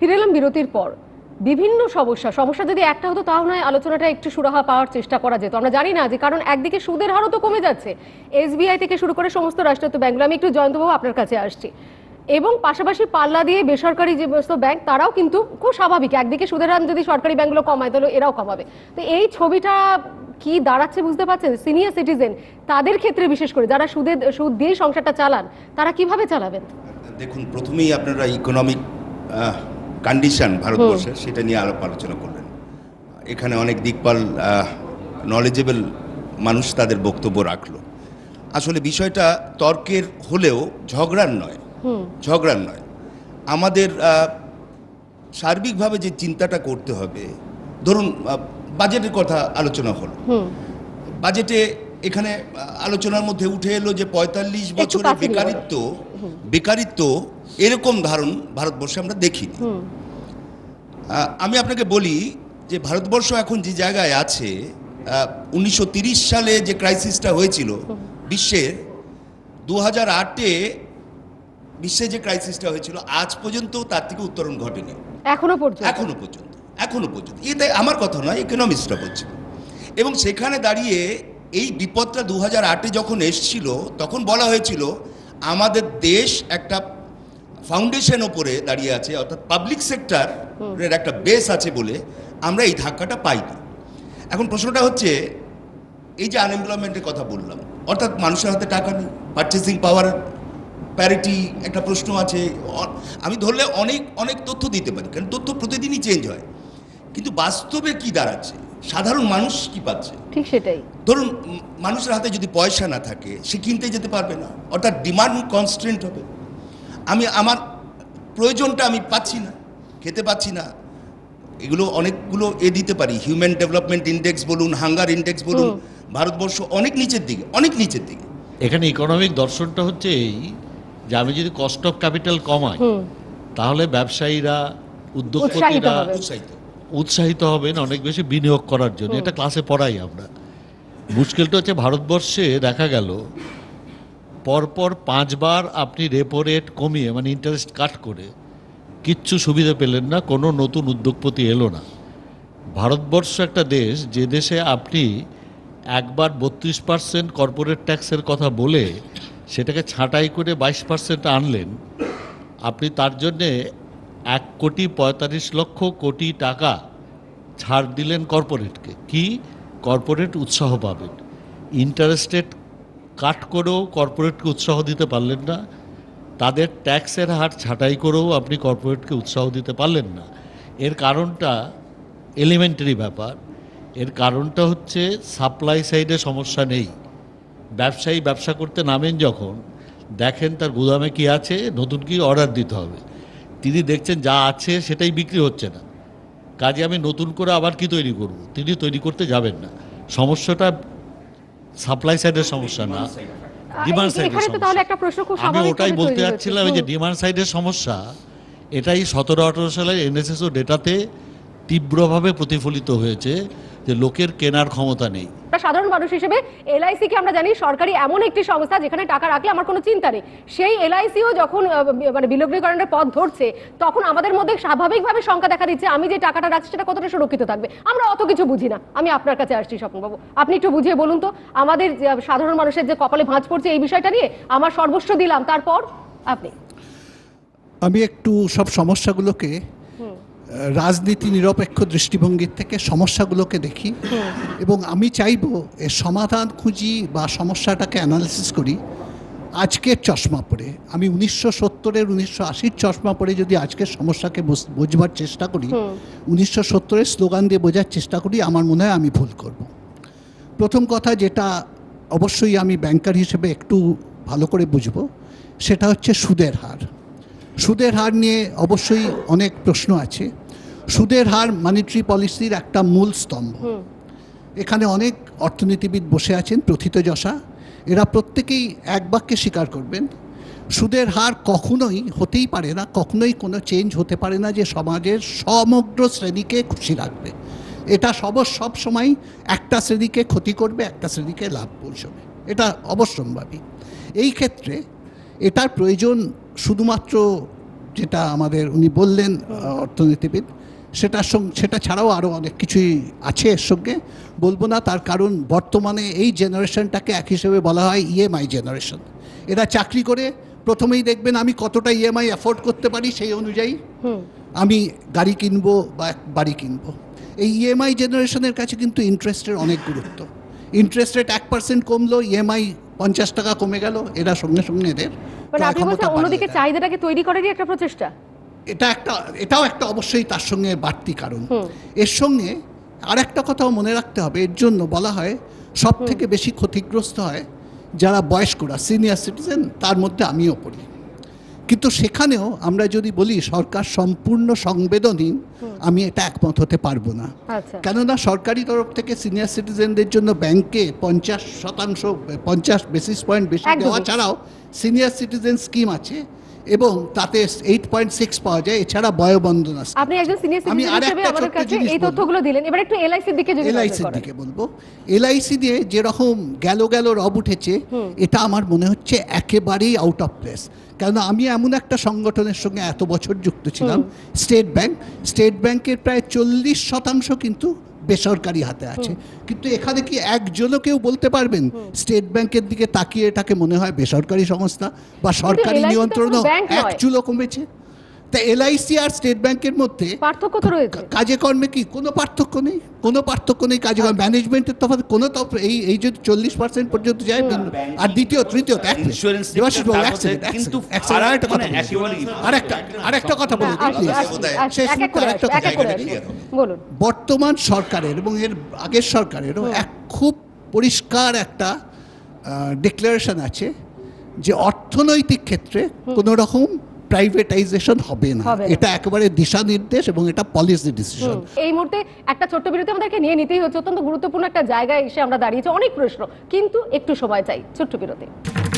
ফিরে এলাম বিরতির পর বিভিন্ন সমস্যা সমস্যা যদি একটা হতো তাও নয় আলোচনাটা একটু সুরাহা পাওয়ার চেষ্টা করা যেত আমরা জানি না যে কারণ একদিকে সুদের হারও তো কমে যাচ্ছে এসবিআই থেকে শুরু করে সমস্ত রাষ্ট্রায়ত্ত ব্যাঙ্কগুলো আমি একটু জয়ন্তবাবু আপনার কাছে আসছি এবং পাশাপাশি পাল্লা দিয়ে বেসরকারি যে সমস্ত ব্যাংক তারাও কিন্তু খুব স্বাভাবিক একদিকে সুদের হার যদি সরকারি ব্যাংকগুলো কমায় তাহলে এরাও কমাবে তো এই ছবিটা কি দাঁড়াচ্ছে বুঝতে পারছেন সিনিয়র সিটিজেন তাদের ক্ষেত্রে বিশেষ করে যারা সুদের সুদ দিয়ে সংসারটা চালান তারা কিভাবে চালাবেন দেখুন প্রথমেই আপনারা ইকোনমিক কন্ডিশন ভারতবর্ষের সেটা নিয়ে আলাপ আলোচনা করলেন এখানে অনেক দিকপাল নলেজেবল মানুষ তাদের বক্তব্য রাখলো আসলে বিষয়টা তর্কের হলেও ঝগড়ার নয় ঝগড়ার নয় আমাদের সার্বিকভাবে যে চিন্তাটা করতে হবে ধরুন বাজেটের কথা আলোচনা হলো বাজেটে এখানে আলোচনার মধ্যে উঠে এলো যে পঁয়তাল্লিশ বছরের বেকারিত্ব বেকারিত্ব এরকম ধারণ ভারতবর্ষে আমরা দেখি আমি আপনাকে বলি যে ভারতবর্ষ এখন যে জায়গায় আছে উনিশশো সালে যে ক্রাইসিসটা হয়েছিল বিশ্বের দু হাজার আটে বিশ্বে যে ক্রাইসিসটা হয়েছিল আজ পর্যন্ত তার থেকে উত্তরণ ঘটেনি এখনো পর্যন্ত এখনো পর্যন্ত এখনো পর্যন্ত এটা আমার কথা নয় ইকোনমিস্টরা বলছে এবং সেখানে দাঁড়িয়ে এই বিপদটা দু হাজার আটে যখন এসছিল তখন বলা হয়েছিল আমাদের দেশ একটা ফাউন্ডেশন ওপরে দাঁড়িয়ে আছে অর্থাৎ পাবলিক সেক্টরের একটা বেস আছে বলে আমরা এই ধাক্কাটা পাইনি এখন প্রশ্নটা হচ্ছে এই যে আনএমপ্লয়মেন্টের কথা বললাম অর্থাৎ মানুষের হাতে টাকা নেই পারচেসিং পাওয়ার প্যারিটি একটা প্রশ্ন আছে আমি ধরলে অনেক অনেক তথ্য দিতে পারি কারণ তথ্য প্রতিদিনই চেঞ্জ হয় কিন্তু বাস্তবে কি দাঁড়াচ্ছে সাধারণ মানুষ কি পাচ্ছে ঠিক সেটাই ধরুন মানুষের হাতে যদি পয়সা না থাকে সে কিনতে যেতে পারবে না অর্থাৎ ডিমান্ড কনস্ট্রেন্ট হবে আমি আমার প্রয়োজনটা আমি পাচ্ছি না খেতে পাচ্ছি না এগুলো অনেকগুলো এ দিতে পারি হিউম্যান ডেভেলপমেন্ট ইন্ডেক্স বলুন হাঙ্গার ইন্ডেক্স বলুন ভারতবর্ষ অনেক নিচের দিকে অনেক নিচের দিকে এখানে ইকোনমিক দর্শনটা হচ্ছে এই যে আমি যদি কস্ট অফ ক্যাপিটাল কমাই তাহলে ব্যবসায়ীরা উদ্যোগপতিরা উৎসাহিত উৎসাহিত হবেন অনেক বেশি বিনিয়োগ করার জন্য এটা ক্লাসে পড়াই আমরা মুশকিলটা হচ্ছে ভারতবর্ষে দেখা গেল পরপর পাঁচবার আপনি রেপো রেট কমিয়ে মানে ইন্টারেস্ট কাট করে কিচ্ছু সুবিধা পেলেন না কোনো নতুন উদ্যোগপতি এলো না ভারতবর্ষ একটা দেশ যে দেশে আপনি একবার বত্রিশ পার্সেন্ট কর্পোরেট ট্যাক্সের কথা বলে সেটাকে ছাঁটাই করে বাইশ পার্সেন্ট আনলেন আপনি তার জন্যে এক কোটি পঁয়তাল্লিশ লক্ষ কোটি টাকা ছাড় দিলেন কর্পোরেটকে কি কর্পোরেট উৎসাহ পাবেন ইন্টারেস্টেড কাট করেও কর্পোরেটকে উৎসাহ দিতে পারলেন না তাদের ট্যাক্সের হার ছাঁটাই করেও আপনি কর্পোরেটকে উৎসাহ দিতে পারলেন না এর কারণটা এলিমেন্টারি ব্যাপার এর কারণটা হচ্ছে সাপ্লাই সাইডে সমস্যা নেই ব্যবসায়ী ব্যবসা করতে নামেন যখন দেখেন তার গুদামে কি আছে নতুন কি অর্ডার দিতে হবে তিনি দেখছেন যা আছে সেটাই বিক্রি হচ্ছে না কাজে আমি নতুন করে আবার কি তৈরি করব তিনি তৈরি করতে যাবেন না সমস্যাটা সাপ্লাই সাইডের সমস্যা না ডিমান্ড সাইডের সমস্যা আমি ওটাই বলতে চাচ্ছিলাম যে ডিমান্ড সাইডের সমস্যা এটাই সতেরো আঠেরো সালের এনএসএসও ডেটাতে তীব্রভাবে প্রতিফলিত হয়েছে যে লোকের কেনার ক্ষমতা নেই সাধারণ মানুষ হিসেবে এলআইসি কে আমরা জানি সরকারি এমন একটি সংস্থা যেখানে টাকা রাখলে আমার কোনো চিন্তা নেই সেই এলআইসিও যখন মানে বিলগ্নীকরণের পথ ধরছে তখন আমাদের মধ্যে স্বাভাবিকভাবে শঙ্কা দেখা দিচ্ছে আমি যে টাকাটা রাখছি সেটা কতটা সুরক্ষিত থাকবে আমরা অত কিছু বুঝি না আমি আপনার কাছে আসছি স্বপ্নবাবু আপনি একটু বুঝিয়ে বলুন তো আমাদের সাধারণ মানুষের যে কপালে ভাঁজ পড়ছে এই বিষয়টা নিয়ে আমার সর্বস্ব দিলাম তারপর আপনি আমি একটু সব সমস্যাগুলোকে রাজনীতি নিরপেক্ষ দৃষ্টিভঙ্গির থেকে সমস্যাগুলোকে দেখি এবং আমি চাইব এর সমাধান খুঁজি বা সমস্যাটাকে অ্যানালিসিস করি আজকের চশমা পরে আমি উনিশশো সত্তরের উনিশশো আশির চশমা পরে যদি আজকের সমস্যাকে বোঝবার চেষ্টা করি উনিশশো সত্তরের স্লোগান দিয়ে বোঝার চেষ্টা করি আমার মনে হয় আমি ভুল করব প্রথম কথা যেটা অবশ্যই আমি ব্যাংকার হিসেবে একটু ভালো করে বুঝব সেটা হচ্ছে সুদের হার সুদের হার নিয়ে অবশ্যই অনেক প্রশ্ন আছে সুদের হার মানিটারি পলিসির একটা মূল স্তম্ভ এখানে অনেক অর্থনীতিবিদ বসে আছেন প্রথিতযশা এরা প্রত্যেকেই এক বাক্যে স্বীকার করবেন সুদের হার কখনোই হতেই পারে না কখনোই কোনো চেঞ্জ হতে পারে না যে সমাজের সমগ্র শ্রেণীকে খুশি রাখবে এটা সব সব সময় একটা শ্রেণীকে ক্ষতি করবে একটা শ্রেণীকে লাভ পৌঁছবে এটা অবশ্যম্ভাবী এই ক্ষেত্রে এটার প্রয়োজন শুধুমাত্র যেটা আমাদের উনি বললেন অর্থনীতিবিদ সেটার সঙ্গে সেটা ছাড়াও আরও অনেক কিছুই আছে এর সঙ্গে বলবো না তার কারণ বর্তমানে এই জেনারেশনটাকে এক হিসেবে বলা হয় ইএমআই e জেনারেশন এরা চাকরি করে প্রথমেই দেখবেন আমি কতটা ইএমআই e অ্যাফোর্ড করতে পারি সেই অনুযায়ী আমি গাড়ি কিনবো বা বাড়ি কিনবো এই ইএমআই e জেনারেশনের কাছে কিন্তু ইন্টারেস্টের অনেক গুরুত্ব ইন্টারেস্ট রেট এক পার্সেন্ট কমলো ইএমআই পঞ্চাশ টাকা কমে গেল এরা সঙ্গে সঙ্গে এদের মানে অন্যদিকে চাহিদাটাকে তৈরি করারই একটা প্রচেষ্টা এটা একটা এটাও একটা অবশ্যই তার সঙ্গে বাড়তি কারণ এর সঙ্গে আর একটা কথাও মনে রাখতে হবে এর জন্য বলা হয় সব থেকে বেশি ক্ষতিগ্রস্ত হয় যারা বয়স্করা সিনিয়র সিটিজেন তার মধ্যে আমিও পড়ি কিন্তু সেখানেও আমরা যদি বলি সরকার সম্পূর্ণ সংবেদনহীন আমি এটা একমত হতে পারবো না আচ্ছা। কেননা সরকারি তরফ থেকে সিনিয়র সিটিজেনদের জন্য ব্যাংকে পঞ্চাশ শতাংশ পঞ্চাশ বেসিস পয়েন্ট বেশি দেওয়া ছাড়াও সিনিয়র সিটিজেন স্কিম আছে এবং তাতে এইট পয়েন্ট সিক্স পাওয়া যায় এছাড়া বয় আপনি একজন সিনিয়র সিটিজেন হিসেবে তথ্যগুলো দিলেন এবার একটু এলআইসির দিকে যদি এলআইসির দিকে বলবো এলআইসি দিয়ে যেরকম গেল গেল রব উঠেছে এটা আমার মনে হচ্ছে একেবারেই আউট অফ প্লেস কেননা আমি এমন একটা সংগঠনের সঙ্গে এত বছর যুক্ত ছিলাম স্টেট ব্যাংক স্টেট ব্যাংকের প্রায় চল্লিশ শতাংশ কিন্তু বেসরকারি হাতে আছে কিন্তু এখানে কি একজনও কেউ বলতে পারবেন স্টেট ব্যাংকের দিকে তাকিয়ে এটাকে মনে হয় বেসরকারি সংস্থা বা সরকারি নিয়ন্ত্রণ এক চুলো কমেছে তা এলআইসি আর স্টেট ব্যাংকের মধ্যে পার্থক্য তো রয়েছে কাজে কর্মে কি কোনো পার্থক্য নেই কোনো পার্থক্য নেই কাজে কর্মে ম্যানেজমেন্টের আচ্ছা। তফাৎ কোনো তফ এই এই যদি চল্লিশ পার্সেন্ট পর্যন্ত যায় আর দ্বিতীয় তৃতীয় ইন্স্যুরেন্স কিন্তু আর একটা কথা মানে আর একটা কথা বলি বর্তমান সরকারের এবং এর আগের সরকারের এক খুব পরিষ্কার একটা ডিক্লারেশন আছে যে অর্থনৈতিক ক্ষেত্রে কোনো রকম প্রাইভেটাইজেশন হবে না এটা একেবারে দিশা নির্দেশ এবং এটা পলিসি ডিসিশন এই মুহূর্তে একটা ছোট্ট বিরতি আমাদেরকে নিয়ে নিতেই হচ্ছে অত্যন্ত গুরুত্বপূর্ণ একটা জায়গায় এসে আমরা দাঁড়িয়েছি অনেক প্রশ্ন কিন্তু একটু সময় চাই ছোট্ট বিরতি